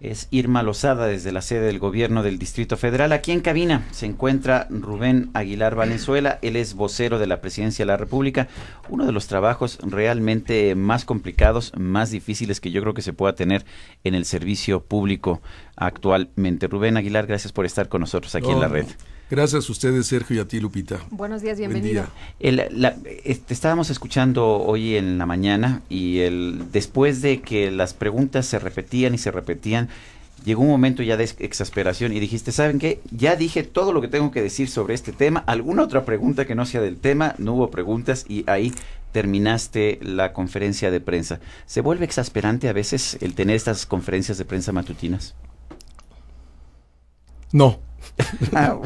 es Irma Lozada desde la sede del gobierno del Distrito Federal. Aquí en cabina se encuentra Rubén Aguilar Valenzuela, él es vocero de la Presidencia de la República, uno de los trabajos realmente más complicados, más difíciles que yo creo que se pueda tener en el servicio público actualmente. Rubén Aguilar, gracias por estar con nosotros aquí en la red. Gracias a ustedes, Sergio, y a ti, Lupita. Buenos días, bienvenido. estábamos escuchando hoy en la mañana y el, después de que las preguntas se repetían y se repetían, llegó un momento ya de exasperación y dijiste, ¿saben qué? Ya dije todo lo que tengo que decir sobre este tema. ¿Alguna otra pregunta que no sea del tema? No hubo preguntas y ahí terminaste la conferencia de prensa. ¿Se vuelve exasperante a veces el tener estas conferencias de prensa matutinas? No. Ah,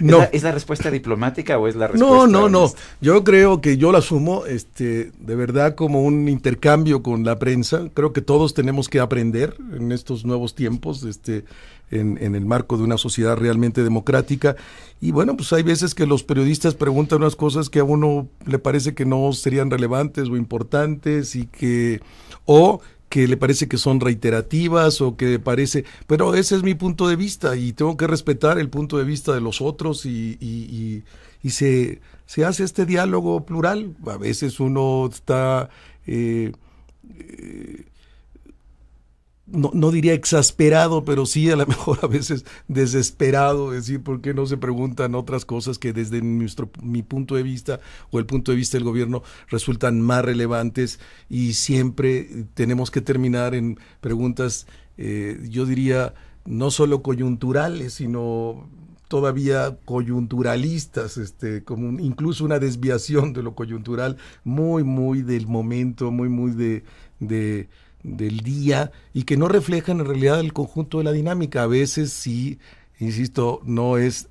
no. la, ¿Es, la, respuesta diplomática o es la respuesta? No, no, no. Yo creo que yo la asumo este, de verdad como un intercambio con la prensa. Creo que todos tenemos que aprender en estos nuevos tiempos, este, en, en el marco de una sociedad realmente democrática. Y bueno, pues hay veces que los periodistas preguntan unas cosas que a uno le parece que no serían relevantes o importantes y que... o que le parece que son reiterativas o que le parece, pero ese es mi punto de vista y tengo que respetar el punto de vista de los otros y, y, se, se, hace este diálogo plural. A veces uno está... Eh, eh, no, diría exasperado, pero sí a lo mejor a veces desesperado, decir, ¿por qué no se preguntan otras cosas que desde mi punto de vista o el punto de vista del gobierno resultan más relevantes y siempre tenemos que terminar en preguntas, eh, yo diría, no solo coyunturales, sino todavía coyunturalistas, este, como incluso una desviación de lo coyuntural, muy, muy del momento, muy, muy de del día y que no reflejan en realidad el conjunto de la dinámica. A veces sí, insisto, no es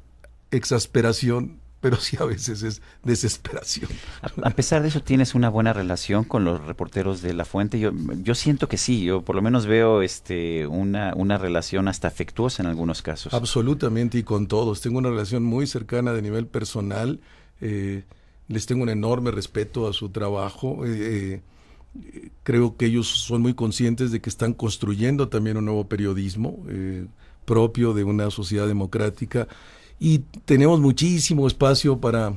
exasperación, pero sí a veces es desesperación. A, pesar de eso, tienes una buena relación con los reporteros de La Fuente. Yo, yo siento que sí, yo por lo menos veo este, una, una relación hasta afectuosa en algunos casos. Absolutamente, y con todos. Tengo una relación muy cercana de nivel personal. Eh, les tengo un enorme respeto a su trabajo. Eh, eh, creo que ellos son muy conscientes de que están construyendo también un nuevo periodismo eh, propio de una sociedad democrática y tenemos muchísimo espacio para,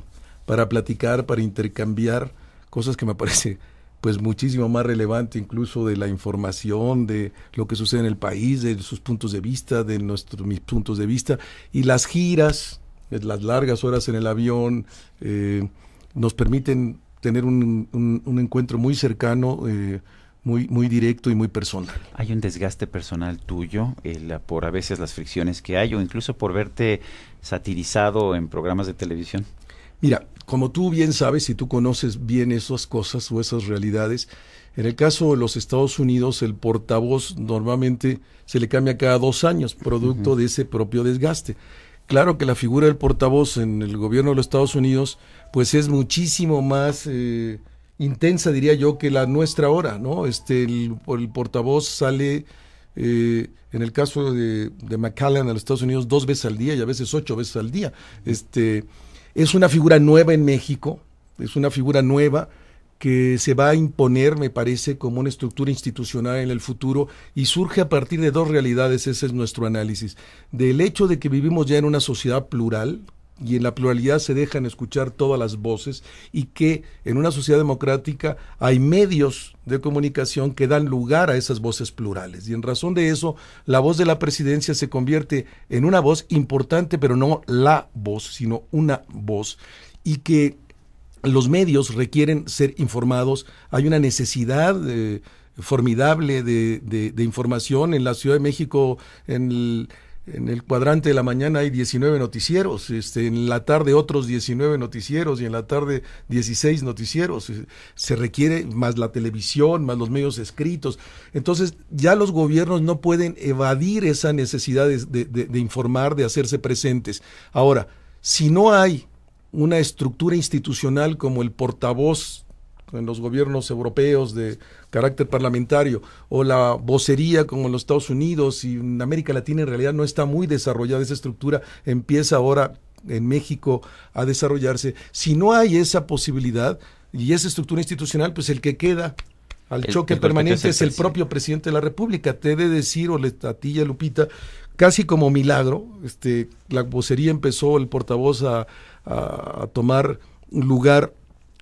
para platicar, para intercambiar cosas que me parece pues muchísimo más relevante incluso de la información, de lo que sucede en el país, de sus puntos de vista, de nuestros mis puntos de vista y las giras, eh, las largas horas en el avión eh, nos permiten tener un, un, encuentro muy cercano. Eh, muy, muy directo y muy personal. Hay un desgaste personal tuyo por a veces las fricciones que hay o incluso por verte satirizado en programas de televisión. Mira, como tú bien sabes y tú conoces bien esas cosas o esas realidades, en el caso de los Estados Unidos el portavoz normalmente se le cambia cada dos años, producto de ese propio desgaste claro que la figura del portavoz en el gobierno de los Estados Unidos, pues es muchísimo más eh, intensa, diría yo, que la nuestra ahora, ¿no? Este, el, portavoz sale, eh, en el caso de, de McAllen a los Estados Unidos, dos veces al día y a veces ocho veces al día. Este, es una figura nueva en México, es una figura nueva que se va a imponer, me parece, como una estructura institucional en el futuro y surge a partir de dos realidades, ese es nuestro análisis, del hecho de que vivimos ya en una sociedad plural y en la pluralidad se dejan escuchar todas las voces y que en una sociedad democrática hay medios de comunicación que dan lugar a esas voces plurales. Y en razón de eso, la voz de la presidencia se convierte en una voz importante, pero no la voz, sino una voz. Y que los medios requieren ser informados, hay una necesidad eh, formidable de, información. En la Ciudad de México, en el, cuadrante de la mañana hay 19 noticieros, este, en la tarde otros 19 noticieros y en la tarde 16 noticieros. Se requiere más la televisión, más los medios escritos. Entonces ya los gobiernos no pueden evadir esa necesidad de informar, de hacerse presentes. Ahora, si no hay una estructura institucional como el portavoz en los gobiernos europeos de carácter parlamentario o la vocería como en los Estados Unidos y en América Latina en realidad no está muy desarrollada esa estructura, empieza ahora en México a desarrollarse. Si no hay esa posibilidad y esa estructura institucional, pues el que queda al choque permanente es el, propio presidente de la República. Te de decir, o le Lupita, casi como milagro, este, la vocería empezó, el portavoz a, tomar lugar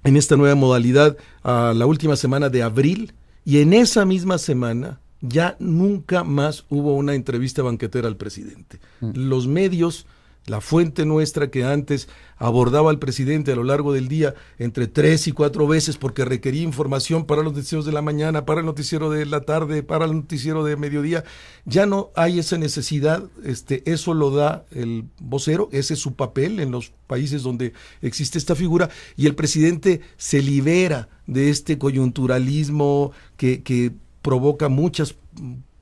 en esta nueva modalidad a la última semana de abril y en esa misma semana ya nunca más hubo una entrevista banquetera al presidente. Mm. Los medios la fuente nuestra que antes abordaba al presidente a lo largo del día entre tres y cuatro veces porque requería información para los noticieros de la mañana, para el noticiero de la tarde, para el noticiero de mediodía, ya no hay esa necesidad, este, eso lo da el vocero, ese es su papel en los países donde existe esta figura y el presidente se libera de este coyunturalismo que, provoca muchas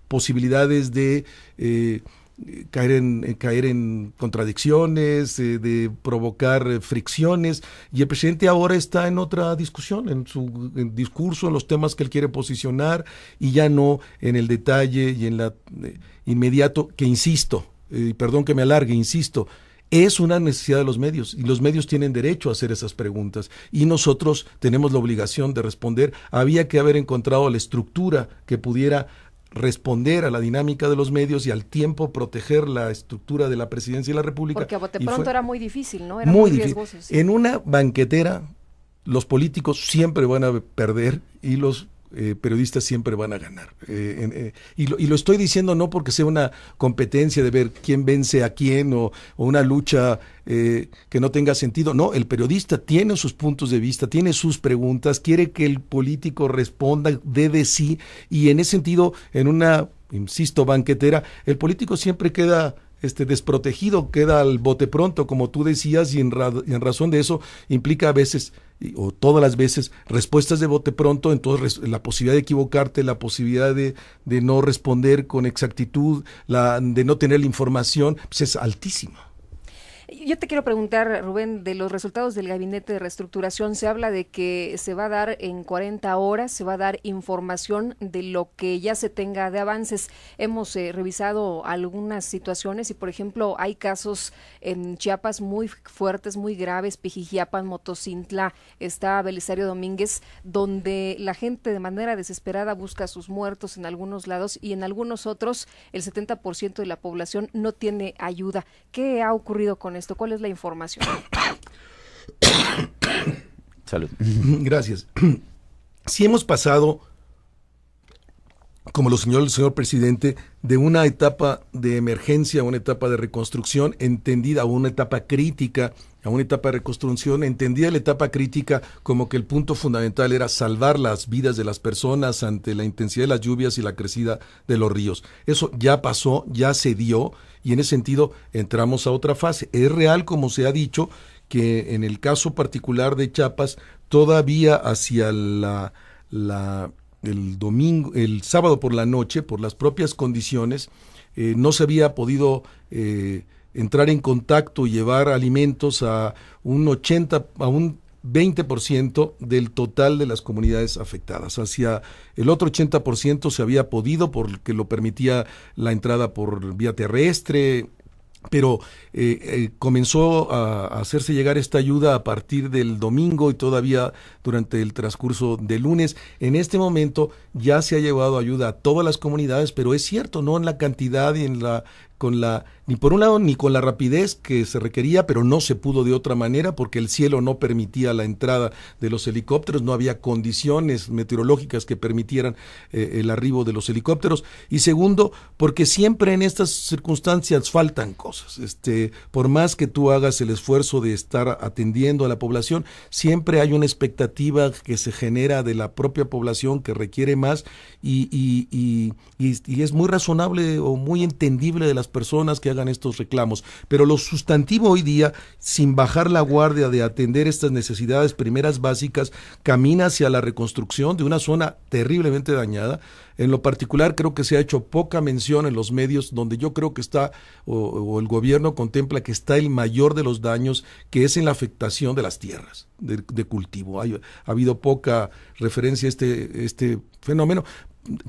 posibilidades de... Eh, caer en, eh, caer en contradicciones, eh, de provocar eh, fricciones. Y el presidente ahora está en otra discusión, en su discurso, en los temas que él quiere posicionar y ya no en el detalle y en la inmediato, que insisto, perdón que me alargue, insisto, es una necesidad de los medios y los medios tienen derecho a hacer esas preguntas y nosotros tenemos la obligación de responder. Había que haber encontrado la estructura que pudiera responder a la dinámica de los medios y al tiempo proteger la estructura de la presidencia y la República. Porque a bote pronto era muy difícil, ¿no? muy, difícil. En una banquetera los políticos siempre van a perder y los eh, periodistas siempre van a ganar. Eh, eh, y, lo, estoy diciendo no porque sea una competencia de ver quién vence a quién o, una lucha que no tenga sentido. No, el periodista tiene sus puntos de vista, tiene sus preguntas, quiere que el político responda, dé de sí. Y en ese sentido, en una, insisto, banquetera, el político siempre queda este, desprotegido queda al bote pronto, como tú decías, y en, razón de eso implica a veces, o todas las veces, respuestas de bote pronto, entonces la posibilidad de equivocarte, la posibilidad de, de no responder con exactitud, la, de no tener la información, pues es altísima. Yo te quiero preguntar, Rubén, de los resultados del gabinete de reestructuración. Se habla de que se va a dar en 40 horas, se va a dar información de lo que ya se tenga de avances. Hemos eh, revisado algunas situaciones y, por ejemplo, hay casos en Chiapas muy fuertes, muy graves, Pijijiapan, Motocintla, está Belisario Domínguez, donde la gente de manera desesperada busca sus muertos en algunos lados y en algunos otros el 70% de la población no tiene ayuda. ¿Qué ha ocurrido con esto? ¿Cuál es la información? Salud. Gracias. Si hemos pasado como lo señaló el señor presidente, de una etapa de emergencia una etapa de reconstrucción entendida, a una etapa crítica, a una etapa de reconstrucción entendida la etapa crítica como que el punto fundamental era salvar las vidas de las personas ante la intensidad de las lluvias y la crecida de los ríos. Eso ya pasó, ya se dio y en ese sentido entramos a otra fase. Es real, como se ha dicho, que en el caso particular de Chiapas, todavía hacia la, la el domingo, el sábado por la noche, por las propias condiciones, eh, no se había podido eh, entrar en contacto y llevar alimentos a un 80, a un 20% del total de las comunidades afectadas. Hacia el otro 80% se había podido porque lo permitía la entrada por vía terrestre, pero eh, eh, comenzó a, hacerse llegar esta ayuda a partir del domingo y todavía durante el transcurso del lunes. En este momento ya se ha llevado ayuda a todas las comunidades, pero es cierto, no en la cantidad y en la con la ni por un lado ni con la rapidez que se requería, pero no se pudo de otra manera porque el cielo no permitía la entrada de los helicópteros, no había condiciones meteorológicas que permitieran eh, el arribo de los helicópteros y segundo, porque siempre en estas circunstancias faltan cosas. Este, por más que tú hagas el esfuerzo de estar atendiendo a la población, siempre hay una expectativa que se genera de la propia población que requiere más y, y, y, y es muy razonable o muy entendible de las personas que estos reclamos. Pero lo sustantivo hoy día, sin bajar la guardia de atender estas necesidades primeras básicas, camina hacia la reconstrucción de una zona terriblemente dañada. En lo particular, creo que se ha hecho poca mención en los medios donde yo creo que está, o, el gobierno contempla que está el mayor de los daños, que es en la afectación de las tierras de, cultivo. ha habido poca referencia a este, este fenómeno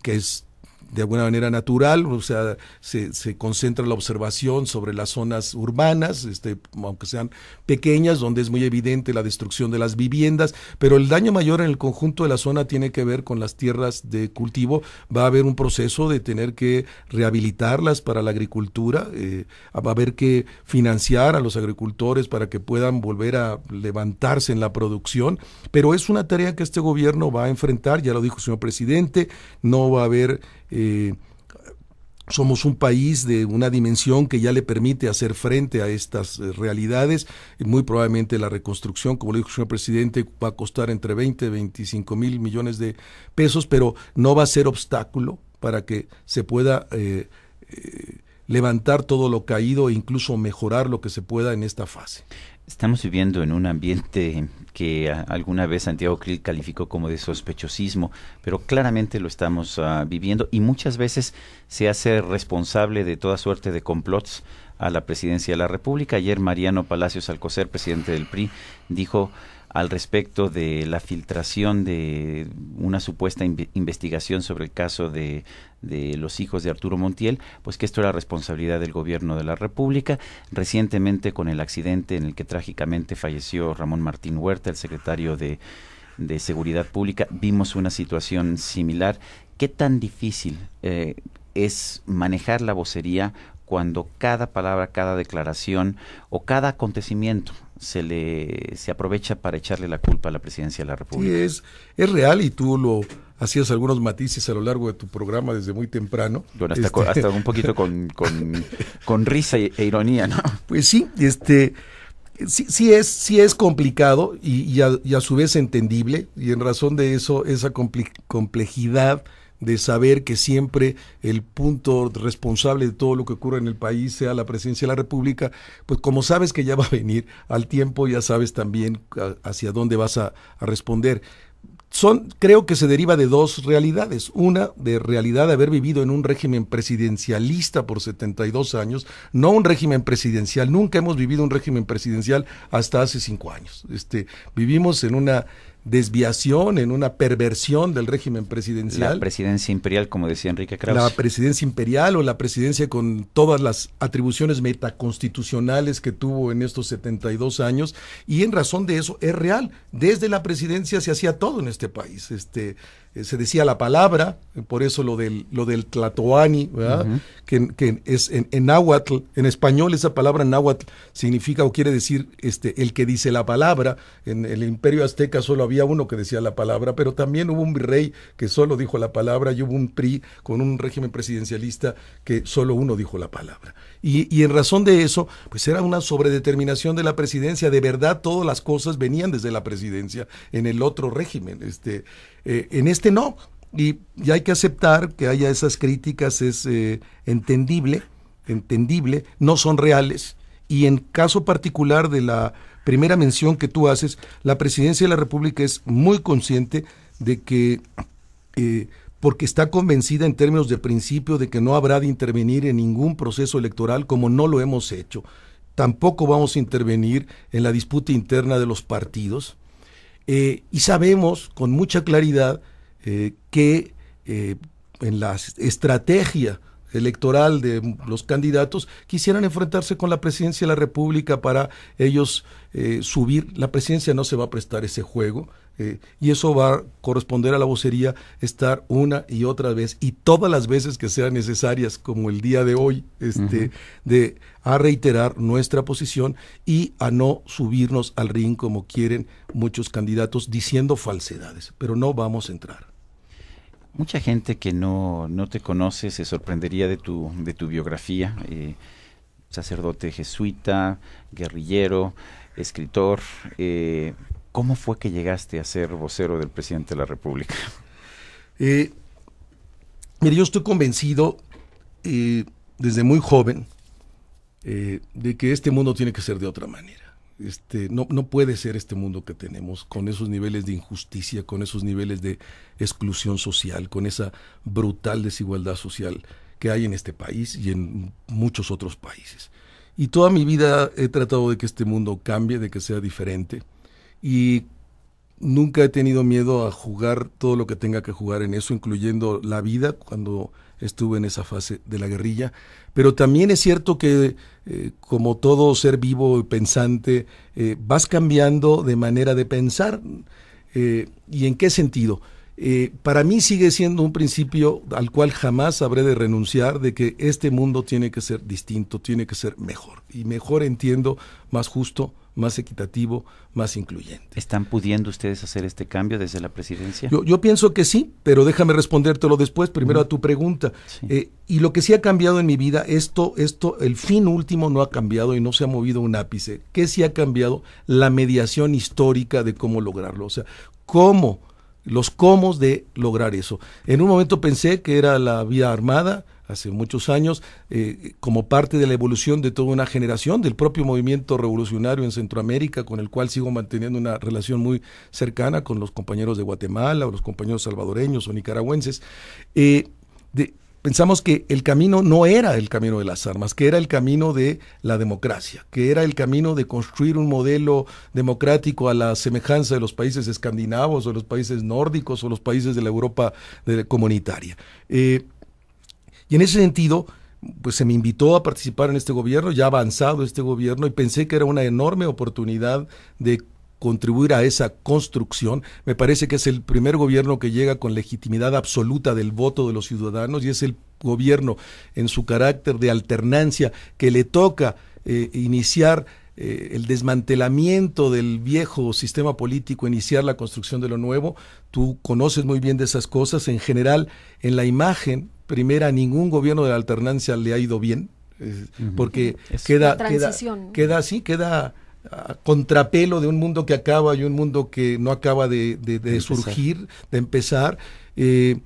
que es de alguna manera natural, o sea, se, concentra la observación sobre las zonas urbanas, este, aunque sean pequeñas, donde es muy evidente la destrucción de las viviendas, pero el daño mayor en el conjunto de la zona tiene que ver con las tierras de cultivo, va a haber un proceso de tener que rehabilitarlas para la agricultura, eh, va a haber que financiar a los agricultores para que puedan volver a levantarse en la producción, pero es una tarea que este gobierno va a enfrentar, ya lo dijo el señor presidente, no va a haber eh, somos un país de una dimensión que ya le permite hacer frente a estas eh, realidades. Muy probablemente la reconstrucción, como lo dijo el señor presidente, va a costar entre 20 y 25 mil millones de pesos, pero no va a ser obstáculo para que se pueda eh, levantar todo lo caído e incluso mejorar lo que se pueda en esta fase. Estamos viviendo en un ambiente que alguna vez Santiago Krill calificó como de sospechosismo, pero claramente lo estamos ah, viviendo y muchas veces se hace responsable de toda suerte de complots a la presidencia de la República. Ayer Mariano Palacios Alcocer, presidente del PRI, dijo al respecto de la filtración de una supuesta investigación sobre el caso de, de los hijos de Arturo Montiel, pues que esto era responsabilidad del gobierno de la República. Recientemente con el accidente en el que trágicamente falleció Ramón Martín Huerta, el secretario de, Seguridad Pública, vimos una situación similar. ¿Qué tan difícil eh, es manejar la vocería cuando cada palabra, cada declaración o cada acontecimiento se le se aprovecha para echarle la culpa a la presidencia de la República. Sí, es, es real y tú lo hacías algunos matices a lo largo de tu programa desde muy temprano. Bueno, hasta, este hasta un poquito con, con, risa e, e, ironía, ¿no? Pues sí, este sí, sí es, sí es complicado y, a, y, a, su vez entendible, y en razón de eso, esa complejidad de saber que siempre el punto responsable de todo lo que ocurre en el país sea la presidencia de la República, pues como sabes que ya va a venir al tiempo, ya sabes también hacia dónde vas a, responder. Son, creo que se deriva de dos realidades. Una, de realidad de haber vivido en un régimen presidencialista por 72 años, no un régimen presidencial. Nunca hemos vivido un régimen presidencial hasta hace cinco años. Este, vivimos en una desviación, en una perversión del régimen presidencial. La presidencia imperial, como decía Enrique Krauss. La presidencia imperial o la presidencia con todas las atribuciones metaconstitucionales que tuvo en estos 72 años. Y en razón de eso es real. Desde la presidencia se hacía todo en este país. Este, eh, se decía la palabra, eh, por eso lo del, lo del tlatoani, que, es en, en, náhuatl, en español esa palabra náhuatl significa o quiere decir este, el que dice la palabra. En el imperio azteca solo había uno que decía la palabra, pero también hubo un virrey que solo dijo la palabra y hubo un PRI con un régimen presidencialista que solo uno dijo la palabra. Y, en razón de eso, pues era una sobredeterminación de la presidencia. De verdad, todas las cosas venían desde la presidencia en el otro régimen. Este, eh, en este no, y, ya hay que aceptar que haya esas críticas, es eh, entendible, entendible, no son reales. Y en caso particular de la primera mención que tú haces, la presidencia de la República es muy consciente de que, eh, porque está convencida en términos de principio de que no habrá de intervenir en ningún proceso electoral como no lo hemos hecho. Tampoco vamos a intervenir en la disputa interna de los partidos eh, y sabemos con mucha claridad eh, que eh, en la estrategia electoral de los candidatos quisieran enfrentarse con la presidencia de la República para ellos eh, subir. La presidencia no se va a prestar ese juego eh, y eso va a corresponder a la vocería estar una y otra vez y todas las veces que sean necesarias, como el día de hoy, este, de a reiterar nuestra posición y a no subirnos al ring como quieren muchos candidatos diciendo falsedades. Pero no vamos a entrar. Mucha gente que no, te conoce se sorprendería de tu, de tu biografía. Eh, sacerdote jesuita, guerrillero, escritor. Eh, ¿Cómo fue que llegaste a ser vocero del presidente de la República? Eh, yo estoy convencido eh, desde muy joven de que este mundo tiene que ser de otra manera este, no, no puede ser este mundo que tenemos, con esos niveles de injusticia, con esos niveles de exclusión social, con esa brutal desigualdad social que hay en este país y en muchos otros países. Y toda mi vida he tratado de que este mundo cambie, de que sea diferente. Y nunca he tenido miedo a jugar todo lo que tenga que jugar en eso, incluyendo la vida, cuando estuve en esa fase de la guerrilla. Pero también es cierto que, eh, como todo ser vivo y pensante, eh, vas cambiando de manera de pensar. Eh, ¿Y en qué sentido? Eh, para mí sigue siendo un principio al cual jamás habré de renunciar de que este mundo tiene que ser distinto, tiene que ser mejor. Y mejor entiendo, más justo, más equitativo, más incluyente. ¿Están pudiendo ustedes hacer este cambio desde la presidencia? Yo, pienso que sí, pero déjame respondértelo después, primero a tu pregunta. Eh, y lo que sí ha cambiado en mi vida, esto, esto, el fin último no ha cambiado y no se ha movido un ápice. ¿Qué sí ha cambiado? La mediación histórica de cómo lograrlo. O sea, cómo los cómo de lograr eso. En un momento pensé que era la vía armada, hace muchos años, eh, como parte de la evolución de toda una generación, del propio movimiento revolucionario en Centroamérica, con el cual sigo manteniendo una relación muy cercana con los compañeros de Guatemala, o los compañeros salvadoreños o nicaragüenses. Eh, pensamos que el camino no era el camino de las armas, que era el camino de la democracia, que era el camino de construir un modelo democrático a la semejanza de los países escandinavos o los países nórdicos o los países de la Europa comunitaria. Eh, y en ese sentido, pues se me invitó a participar en este gobierno, ya avanzado este gobierno, y pensé que era una enorme oportunidad de contribuir a esa construcción. Me parece que es el primer gobierno que llega con legitimidad absoluta del voto de los ciudadanos y es el gobierno en su carácter de alternancia que le toca eh, iniciar eh, el desmantelamiento del viejo sistema político, iniciar la construcción de lo nuevo. Tú conoces muy bien de esas cosas. En general, en la imagen primera, ningún gobierno de la alternancia le ha ido bien, eh, porque queda, queda, queda así, queda contrapelo de un mundo que acaba y un mundo que no acaba de, surgir, de empezar. Eh,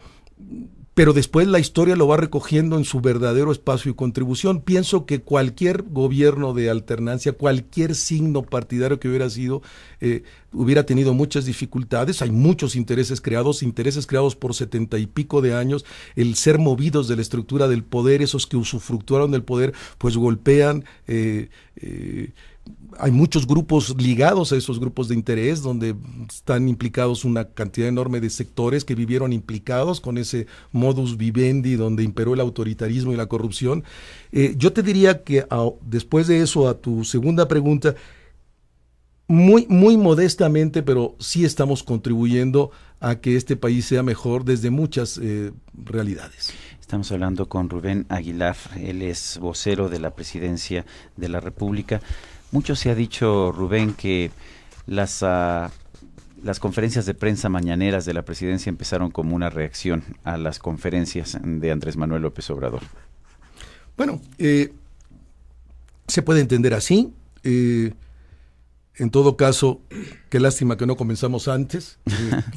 pero después la historia lo va recogiendo en su verdadero espacio y contribución. Pienso que cualquier gobierno de alternancia, cualquier signo partidario que hubiera sido, eh, hubiera tenido muchas dificultades. Hay muchos intereses creados, intereses creados por setenta y pico de años. El ser movidos de la estructura del poder, esos que usufructuaron del poder, pues golpean. Eh, hay muchos grupos ligados a esos grupos de interés, donde están implicados una cantidad enorme de sectores que vivieron implicados con ese modus vivendi donde imperó el autoritarismo y la corrupción. Eh, yo te diría que después de eso, a tu segunda pregunta, muy, muy modestamente, pero sí estamos contribuyendo a que este país sea mejor desde muchas eh, realidades. Estamos hablando con Rubén Aguilar, él es vocero de la Presidencia de la República. Mucho se ha dicho, Rubén, que las, ah, las conferencias de prensa mañaneras de la presidencia empezaron como una reacción a las conferencias de Andrés Manuel López Obrador. Bueno, eh, se puede entender así. Eh, en todo caso, qué lástima que no comenzamos antes.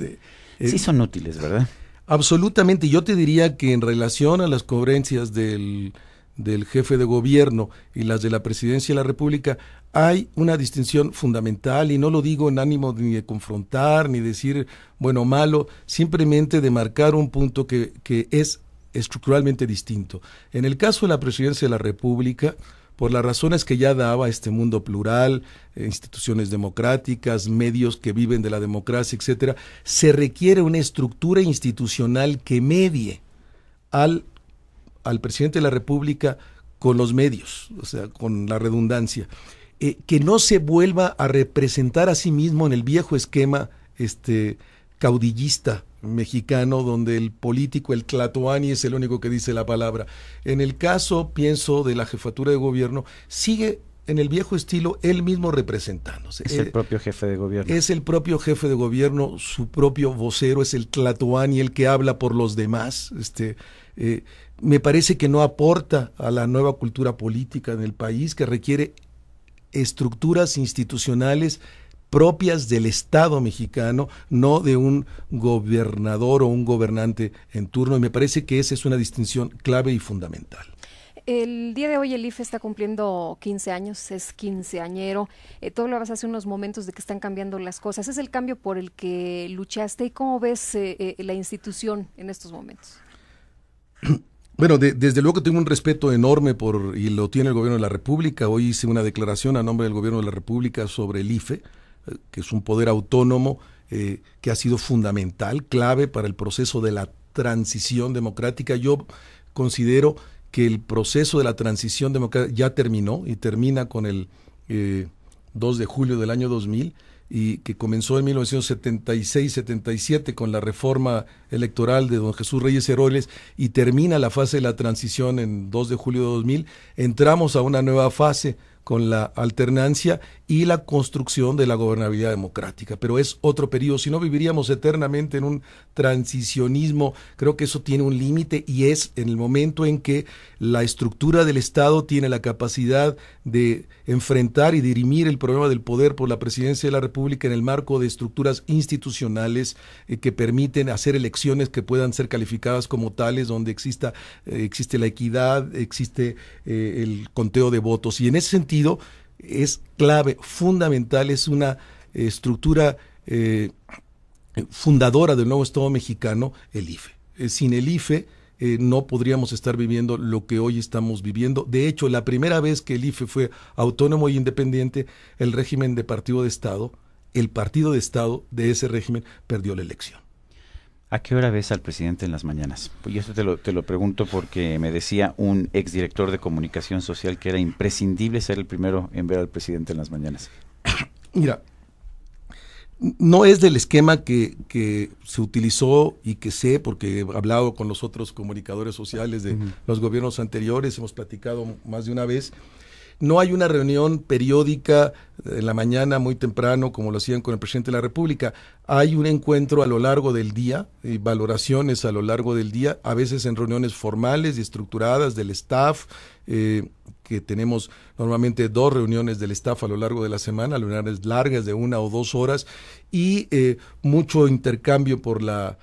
Eh, sí son útiles, ¿verdad? Absolutamente. Yo te diría que en relación a las conferencias del del jefe de gobierno y las de la presidencia de la República, hay una distinción fundamental y no lo digo en ánimo ni de confrontar ni decir bueno o malo, simplemente de marcar un punto que, que es estructuralmente distinto. En el caso de la presidencia de la República, por las razones que ya daba este mundo plural, eh, instituciones democráticas, medios que viven de la democracia, etcétera, se requiere una estructura institucional que medie al al presidente de la República con los medios, o sea, con la redundancia, eh, que no se vuelva a representar a sí mismo en el viejo esquema este, caudillista mexicano donde el político, el tlatoani, es el único que dice la palabra. En el caso, pienso, de la jefatura de gobierno, sigue en el viejo estilo él mismo representándose. Es el eh, propio jefe de gobierno. Es el propio jefe de gobierno, su propio vocero, es el tlatoani, el que habla por los demás. Este, eh, me parece que no aporta a la nueva cultura política en el país, que requiere estructuras institucionales propias del Estado mexicano, no de un gobernador o un gobernante en turno. Y me parece que esa es una distinción clave y fundamental. El día de hoy el IFE está cumpliendo 15 años, es quinceañero. Eh, tú hablabas hace unos momentos de que están cambiando las cosas. ¿Es el cambio por el que luchaste y cómo ves eh, eh, la institución en estos momentos? Bueno, desde luego que tengo un respeto enorme por, y lo tiene el gobierno de la República. Hoy hice una declaración a nombre del gobierno de la República sobre el IFE, eh, que es un poder autónomo eh, que ha sido fundamental, clave para el proceso de la transición democrática. Yo considero que el proceso de la transición democrática ya terminó y termina con el 2 eh, de julio del año 2000 y que comenzó en 1976-77 con la reforma electoral de don Jesús Reyes Heroles y termina la fase de la transición en 2 de julio de 2000, entramos a una nueva fase con la alternancia y la construcción de la gobernabilidad democrática. Pero es otro periodo, si no viviríamos eternamente en un transicionismo, creo que eso tiene un límite y es en el momento en que la estructura del Estado tiene la capacidad de enfrentar y dirimir el problema del poder por la presidencia de la República en el marco de estructuras institucionales eh, que permiten hacer elecciones que puedan ser calificadas como tales, donde exista, eh, existe la equidad, existe eh, el conteo de votos. Y en ese sentido, es clave, fundamental, es una estructura eh, fundadora del nuevo Estado mexicano, el IFE. Eh, sin el IFE eh, no podríamos estar viviendo lo que hoy estamos viviendo. De hecho, la primera vez que el IFE fue autónomo e independiente, el régimen de partido de Estado, el partido de Estado de ese régimen perdió la elección. ¿A qué hora ves al presidente en las mañanas? Pues yo te lo, pregunto porque me decía un exdirector de comunicación social que era imprescindible ser el primero en ver al presidente en las mañanas. Mira, no es del esquema que, se utilizó y que sé, porque he hablado con los otros comunicadores sociales de los gobiernos anteriores, hemos platicado más de una vez, no hay una reunión periódica en la mañana muy temprano, como lo hacían con el presidente de la República. Hay un encuentro a lo largo del día, y valoraciones a lo largo del día, a veces en reuniones formales y estructuradas del staff, eh, que tenemos normalmente dos reuniones del staff a lo largo de la semana, reuniones largas de una o dos horas, y eh, mucho intercambio por la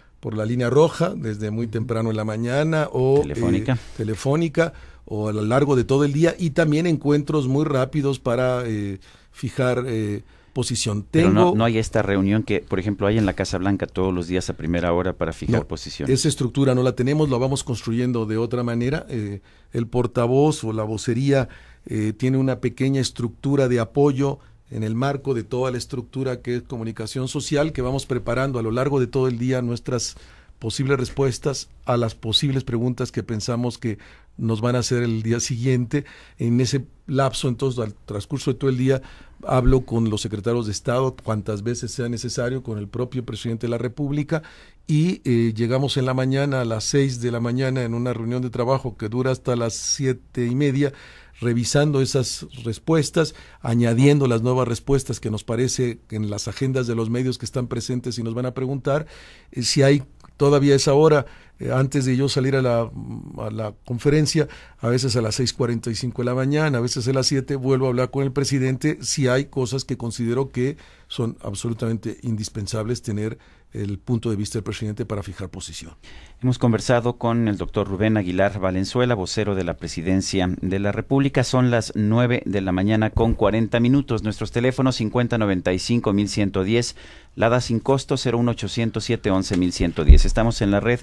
línea roja desde muy temprano en la mañana o eh, telefónica o a lo largo de todo el día y también encuentros muy rápidos para eh, fijar eh, posición. Tengo, Pero no, hay esta reunión que, por ejemplo, hay en la Casa Blanca todos los días a primera hora para fijar no, posición. Esa estructura no la tenemos, la vamos construyendo de otra manera. Eh, el portavoz o la vocería eh, tiene una pequeña estructura de apoyo en el marco de toda la estructura que es comunicación social que vamos preparando a lo largo de todo el día nuestras posibles respuestas a las posibles preguntas que pensamos que nos van a hacer el día siguiente. En ese lapso, entonces, al transcurso de todo el día, hablo con los secretarios de Estado cuantas veces sea necesario, con el propio presidente de la República y eh, llegamos en la mañana, a las seis de la mañana, en una reunión de trabajo que dura hasta las siete y media revisando esas respuestas, añadiendo las nuevas respuestas que nos parece en las agendas de los medios que están presentes y nos van a preguntar eh, si hay todavía es ahora, eh, antes de yo salir a la, a la, conferencia, a veces a las 6.45 de la mañana, a veces a las 7, vuelvo a hablar con el presidente si hay cosas que considero que son absolutamente indispensables tener el punto de vista del presidente para fijar posición. Hemos conversado con el doctor Rubén Aguilar Valenzuela, vocero de la presidencia de la República. Son las 9 de la mañana con 40 minutos. Nuestros teléfonos 5095 La da sin costo ciento diez. Estamos en la red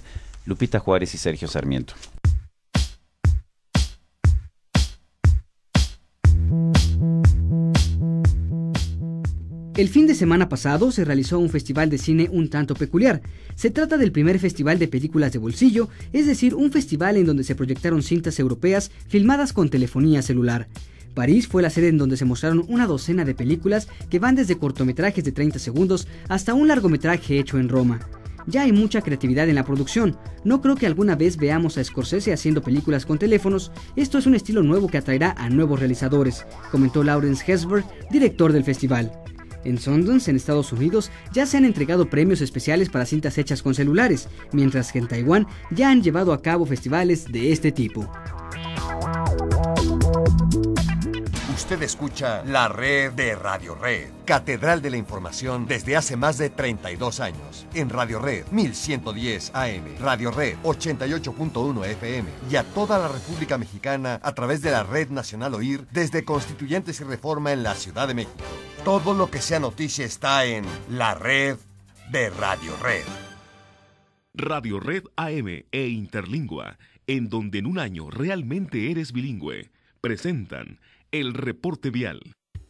Lupita Juárez y Sergio Sarmiento. El fin de semana pasado se realizó un festival de cine un tanto peculiar. Se trata del primer festival de películas de bolsillo, es decir, un festival en donde se proyectaron cintas europeas filmadas con telefonía celular. París fue la sede en donde se mostraron una docena de películas que van desde cortometrajes de 30 segundos hasta un largometraje hecho en Roma. Ya hay mucha creatividad en la producción, no creo que alguna vez veamos a Scorsese haciendo películas con teléfonos, esto es un estilo nuevo que atraerá a nuevos realizadores, comentó Lawrence Hesberg, director del festival. En Sundance, en Estados Unidos, ya se han entregado premios especiales para cintas hechas con celulares, mientras que en Taiwán ya han llevado a cabo festivales de este tipo. Usted escucha la red de Radio Red, Catedral de la Información desde hace más de 32 años. En Radio Red 1110 AM, Radio Red 88.1 FM y a toda la República Mexicana a través de la Red Nacional Oír desde Constituyentes y Reforma en la Ciudad de México. Todo lo que sea noticia está en la red de Radio Red. Radio Red AM e Interlingua, en donde en un año realmente eres bilingüe, presentan el reporte vial.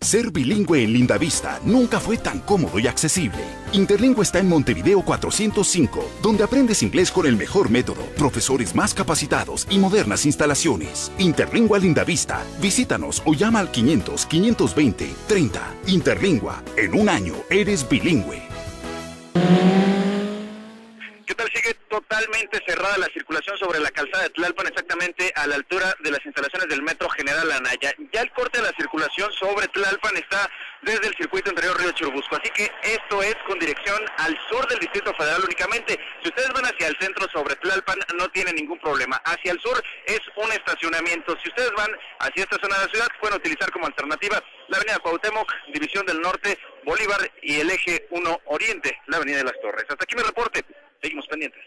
Ser bilingüe en Lindavista nunca fue tan cómodo y accesible. Interlingua está en Montevideo 405, donde aprendes inglés con el mejor método, profesores más capacitados y modernas instalaciones. Interlingua Lindavista, visítanos o llama al 500 520 30. Interlingua, en un año eres bilingüe cerrada la circulación sobre la calzada de Tlalpan, exactamente a la altura de las instalaciones del Metro General Anaya. Ya el corte de la circulación sobre Tlalpan está desde el circuito interior Río Churubusco. Así que esto es con dirección al sur del Distrito Federal únicamente. Si ustedes van hacia el centro sobre Tlalpan, no tienen ningún problema. Hacia el sur es un estacionamiento. Si ustedes van hacia esta zona de la ciudad, pueden utilizar como alternativa la Avenida Cuauhtémoc, División del Norte, Bolívar y el Eje 1 Oriente, la Avenida de las Torres. Hasta aquí mi reporte. Seguimos pendientes.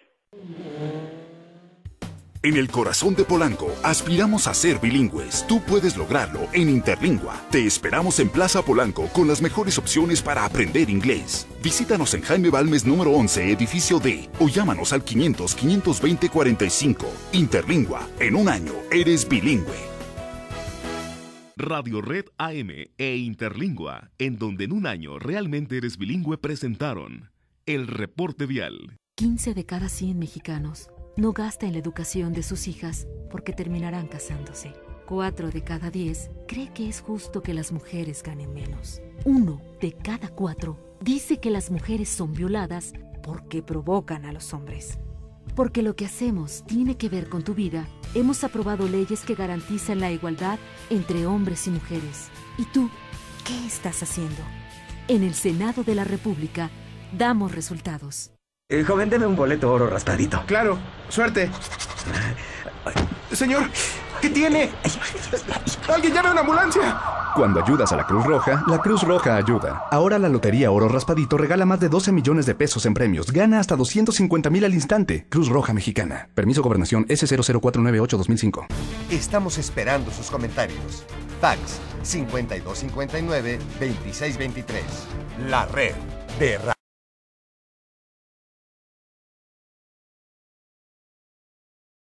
En el corazón de Polanco, aspiramos a ser bilingües. Tú puedes lograrlo en Interlingua. Te esperamos en Plaza Polanco con las mejores opciones para aprender inglés. Visítanos en Jaime Balmes número 11, edificio D, o llámanos al 500 520 45. Interlingua, en un año eres bilingüe. Radio Red AM e Interlingua, en donde en un año realmente eres bilingüe, presentaron el reporte vial. 15 de cada 100 mexicanos no gasta en la educación de sus hijas porque terminarán casándose. 4 de cada 10 cree que es justo que las mujeres ganen menos. 1 de cada 4 dice que las mujeres son violadas porque provocan a los hombres. Porque lo que hacemos tiene que ver con tu vida, hemos aprobado leyes que garantizan la igualdad entre hombres y mujeres. ¿Y tú qué estás haciendo? En el Senado de la República damos resultados. El eh, joven, un boleto oro raspadito. Claro, suerte. Señor, ¿qué tiene? ¡Alguien llame a una ambulancia! Cuando ayudas a la Cruz Roja, la Cruz Roja ayuda. Ahora la Lotería Oro Raspadito regala más de 12 millones de pesos en premios. Gana hasta 250 mil al instante. Cruz Roja Mexicana. Permiso Gobernación S00498-2005. Estamos esperando sus comentarios. Fax 5259-2623. La red de